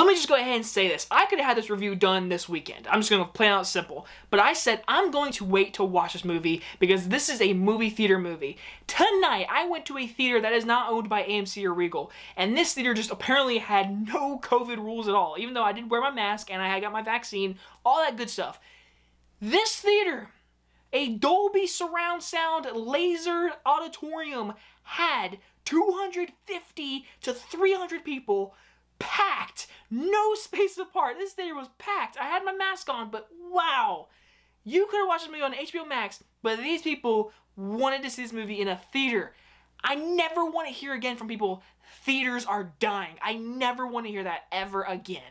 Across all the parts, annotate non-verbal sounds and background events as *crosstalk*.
Let me just go ahead and say this. I could have had this review done this weekend. I'm just going to plan out simple. But I said I'm going to wait to watch this movie because this is a movie theater movie. Tonight, I went to a theater that is not owned by AMC or Regal. And this theater just apparently had no COVID rules at all. Even though I did wear my mask and I got my vaccine, all that good stuff. This theater a Dolby surround sound laser auditorium had 250 to 300 people packed, no space apart. This theater was packed. I had my mask on, but wow. You could have watched this movie on HBO Max, but these people wanted to see this movie in a theater. I never want to hear again from people, theaters are dying. I never want to hear that ever again.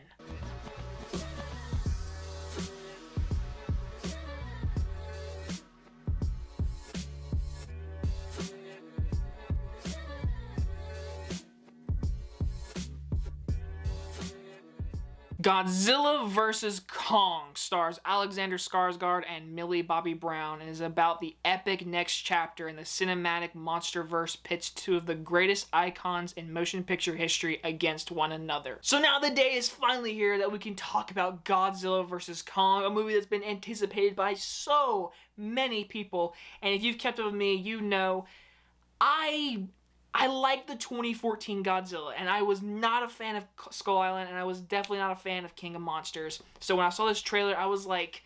Godzilla vs. Kong stars Alexander Skarsgård and Millie Bobby Brown and is about the epic next chapter in the cinematic monsterverse pits two of the greatest icons in motion picture history against one another. So now the day is finally here that we can talk about Godzilla vs. Kong, a movie that's been anticipated by so many people. And if you've kept up with me, you know I I liked the 2014 Godzilla, and I was not a fan of Skull Island, and I was definitely not a fan of King of Monsters. So when I saw this trailer, I was like,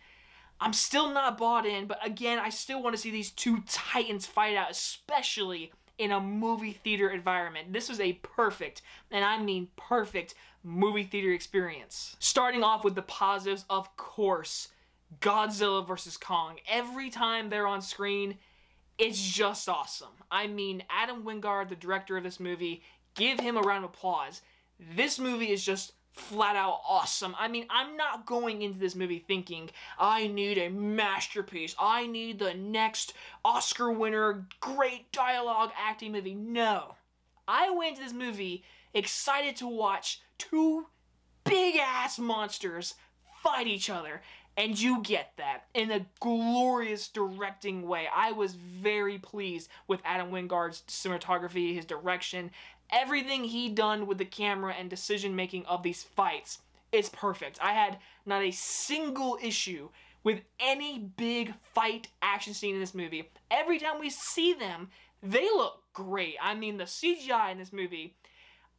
I'm still not bought in, but again, I still want to see these two titans fight out, especially in a movie theater environment. This was a perfect, and I mean perfect, movie theater experience. Starting off with the positives, of course, Godzilla vs. Kong. Every time they're on screen, it's just awesome. I mean, Adam Wingard, the director of this movie, give him a round of applause. This movie is just flat out awesome. I mean, I'm not going into this movie thinking, I need a masterpiece, I need the next Oscar winner, great dialogue acting movie. No. I went into this movie excited to watch two big ass monsters fight each other. And you get that in a glorious directing way. I was very pleased with Adam Wingard's cinematography, his direction, everything he done with the camera and decision making of these fights is perfect. I had not a single issue with any big fight action scene in this movie. Every time we see them, they look great. I mean, the CGI in this movie,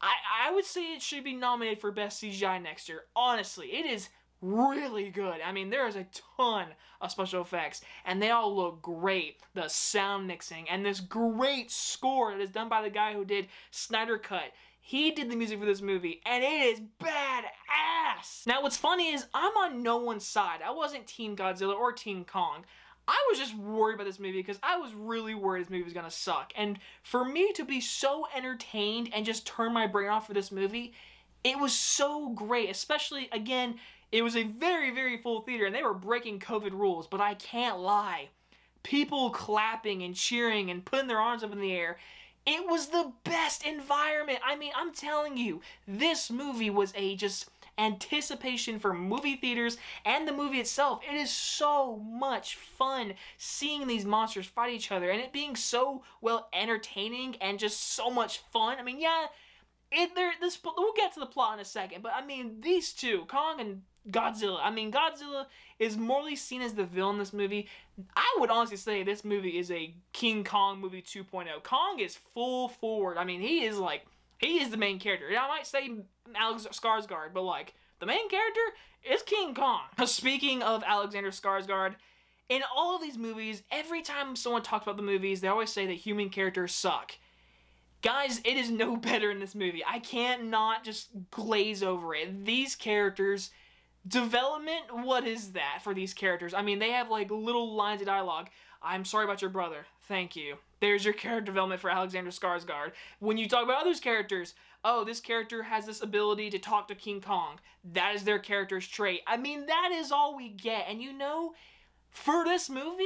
I, I would say it should be nominated for Best CGI next year. Honestly, it is really good. I mean, there is a ton of special effects, and they all look great. The sound mixing, and this great score that is done by the guy who did Snyder Cut. He did the music for this movie, and it is badass! Now, what's funny is I'm on no one's side. I wasn't Team Godzilla or Team Kong. I was just worried about this movie because I was really worried this movie was gonna suck. And for me to be so entertained and just turn my brain off for this movie, it was so great, especially again it was a very, very full theater, and they were breaking COVID rules, but I can't lie. People clapping and cheering and putting their arms up in the air. It was the best environment. I mean, I'm telling you, this movie was a just anticipation for movie theaters and the movie itself. It is so much fun seeing these monsters fight each other and it being so well entertaining and just so much fun. I mean, yeah, it there this we'll get to the plot in a second, but I mean, these two, Kong and Godzilla. I mean, Godzilla is morally seen as the villain in this movie. I would honestly say this movie is a King Kong movie 2.0. Kong is full forward. I mean, he is like, he is the main character. And I might say Alex Skarsgård, but like, the main character is King Kong. *laughs* Speaking of Alexander Skarsgård, in all of these movies, every time someone talks about the movies, they always say that human characters suck. Guys, it is no *laughs* better in this movie. I can't not just glaze over it. These characters development what is that for these characters i mean they have like little lines of dialogue i'm sorry about your brother thank you there's your *laughs* character development for alexander skarsgård when you talk about others characters oh this character has this ability to talk to king kong that is their character's trait i mean that is all we get and you know for this movie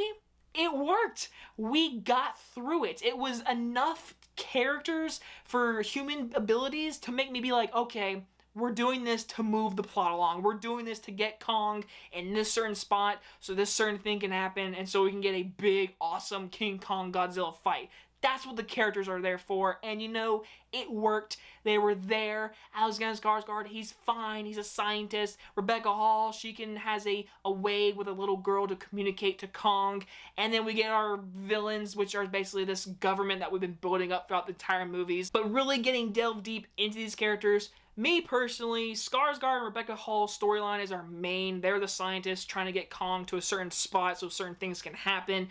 it worked we got through it it was enough characters for human abilities to make me be like okay we're doing this to move the plot along. We're doing this to get Kong in this certain spot so this certain thing can happen and so we can get a big, awesome King Kong Godzilla fight. That's what the characters are there for. And you know, it worked. They were there. Alexander Skarsgård, he's fine. He's a scientist. Rebecca Hall, she can has a, a way with a little girl to communicate to Kong. And then we get our villains, which are basically this government that we've been building up throughout the entire movies. But really getting delved deep into these characters, me personally, Skarsgård and Rebecca Hall's storyline is our main. They're the scientists trying to get Kong to a certain spot so certain things can happen.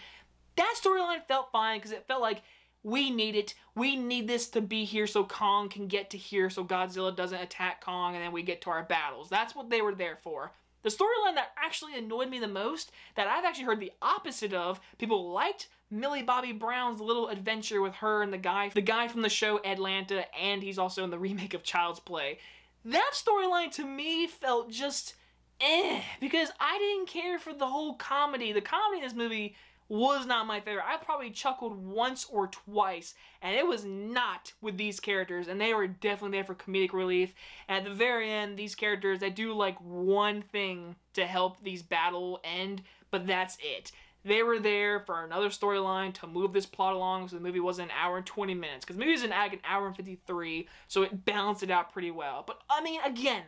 That storyline felt fine because it felt like we need it. We need this to be here so Kong can get to here so Godzilla doesn't attack Kong and then we get to our battles. That's what they were there for. The storyline that actually annoyed me the most, that I've actually heard the opposite of, people liked Millie Bobby Brown's little adventure with her and the guy, the guy from the show Atlanta, and he's also in the *laughs* remake of Child's Play. That storyline to me felt just eh, because I didn't care for the whole comedy. The comedy in this movie was not my favorite. I probably chuckled once or twice, and it was not with these characters, and they were definitely there for comedic relief. And at the very end, these characters, they do like one thing to help these battle end, but that's it. They were there for another storyline to move this plot along so the movie wasn't an hour and 20 minutes, because the movie was an, like an hour and 53, so it balanced it out pretty well. But I mean, again,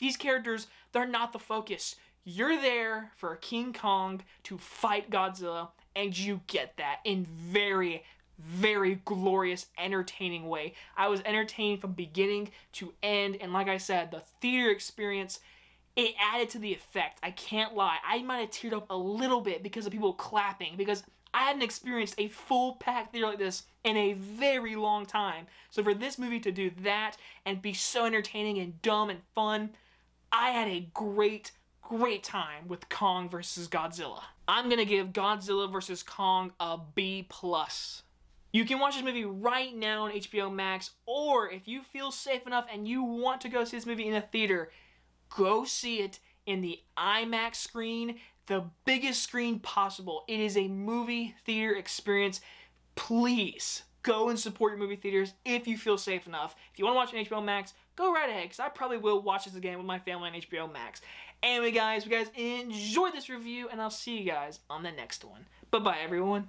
these characters, they're not the focus. You're there for King Kong to fight Godzilla, and you get that in very, very glorious, entertaining way. I was entertained from beginning to end, and like I said, the theater experience it added to the effect. I can't lie. I might have teared up a little bit because of people clapping because I hadn't experienced a full packed theater like this in a very long time. So for this movie to do that and be so entertaining and dumb and fun, I had a great great time with Kong versus Godzilla. I'm gonna give Godzilla versus Kong a B plus. You can watch this movie right now on HBO Max, or if you feel safe enough and you want to go see this movie in a theater, go see it in the IMAX screen, the biggest screen possible. It is a movie theater experience. Please go and support your movie theaters if you feel safe enough. If you want to watch on HBO Max, go right ahead because I probably will watch this again with my family on HBO Max. Anyway guys, if you guys enjoyed this review and I'll see you guys on the next one. Bye bye everyone.